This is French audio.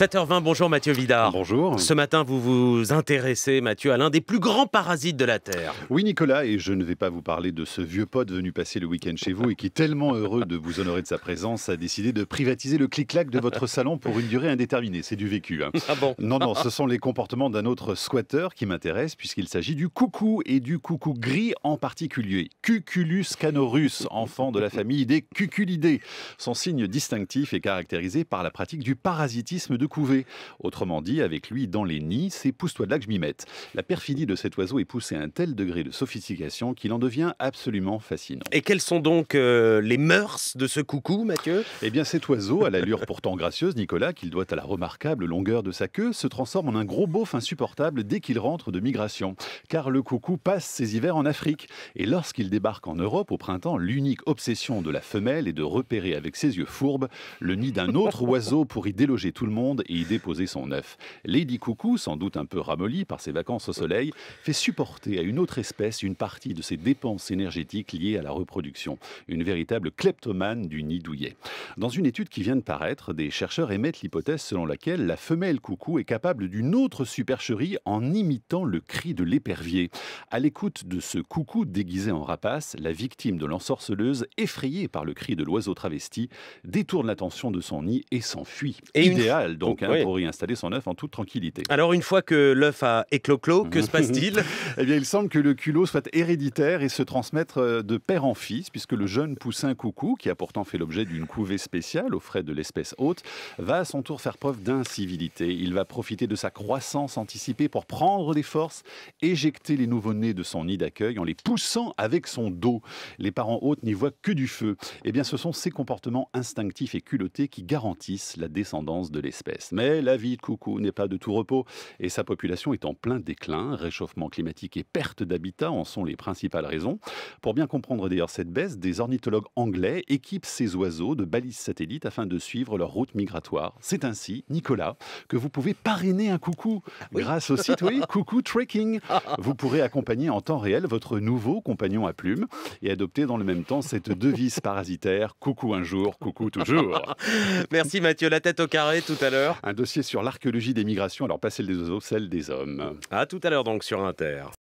7h20, bonjour Mathieu Vidard. Bonjour. Ce matin, vous vous intéressez, Mathieu, à l'un des plus grands parasites de la Terre. Oui, Nicolas, et je ne vais pas vous parler de ce vieux pote venu passer le week-end chez vous et qui, tellement heureux de vous honorer de sa présence, a décidé de privatiser le clic-clac de votre salon pour une durée indéterminée. C'est du vécu. Hein. Ah bon Non, non, ce sont les comportements d'un autre squatter qui m'intéresse, puisqu'il s'agit du coucou et du coucou gris en particulier. Cuculus canorus, enfant de la famille des cuculidés. Son signe distinctif est caractérisé par la pratique du parasitisme de couver. Autrement dit, avec lui dans les nids, c'est pousse-toi de là que je m'y mette. La perfidie de cet oiseau est poussée à un tel degré de sophistication qu'il en devient absolument fascinant. Et quelles sont donc euh, les mœurs de ce coucou, Mathieu Eh bien, cet oiseau, à l'allure pourtant gracieuse, Nicolas, qu'il doit à la remarquable longueur de sa queue, se transforme en un gros beauf insupportable dès qu'il rentre de migration. Car le coucou passe ses hivers en Afrique. Et lorsqu'il débarque en Europe au printemps, l'unique obsession de la femelle est de repérer avec ses yeux fourbes le nid d'un autre oiseau pour y déloger tout le monde et y déposer son œuf. Lady Coucou, sans doute un peu ramollie par ses vacances au soleil, fait supporter à une autre espèce une partie de ses dépenses énergétiques liées à la reproduction. Une véritable kleptomane du nid douillet. Dans une étude qui vient de paraître, des chercheurs émettent l'hypothèse selon laquelle la femelle coucou est capable d'une autre supercherie en imitant le cri de l'épervier. À l'écoute de ce coucou déguisé en rapace, la victime de l'ensorceleuse, effrayée par le cri de l'oiseau travesti, détourne l'attention de son nid et s'enfuit. Idéal donc, hein, pour y installer son œuf en toute tranquillité. Alors, une fois que l'œuf a éclos-clos, que se passe-t-il Eh bien, il semble que le culot soit héréditaire et se transmettre euh, de père en fils, puisque le jeune poussin coucou, qui a pourtant fait l'objet d'une couvée spéciale aux frais de l'espèce hôte, va à son tour faire preuve d'incivilité. Il va profiter de sa croissance anticipée pour prendre des forces, éjecter les nouveaux nés de son nid d'accueil en les poussant avec son dos. Les parents hôtes n'y voient que du feu. Eh bien, ce sont ces comportements instinctifs et culottés qui garantissent la descendance de l'espèce. Mais la vie de coucou n'est pas de tout repos et sa population est en plein déclin. Réchauffement climatique et perte d'habitat en sont les principales raisons. Pour bien comprendre d'ailleurs cette baisse, des ornithologues anglais équipent ces oiseaux de balises satellites afin de suivre leur route migratoire. C'est ainsi, Nicolas, que vous pouvez parrainer un coucou grâce au site oui, Coucou Trekking. Vous pourrez accompagner en temps réel votre nouveau compagnon à plumes et adopter dans le même temps cette devise parasitaire Coucou un jour, coucou toujours. Merci Mathieu, la tête au carré tout à l'heure. Un dossier sur l'archéologie des migrations, alors pas celle des oiseaux, celle des hommes. À tout à l'heure donc sur Inter.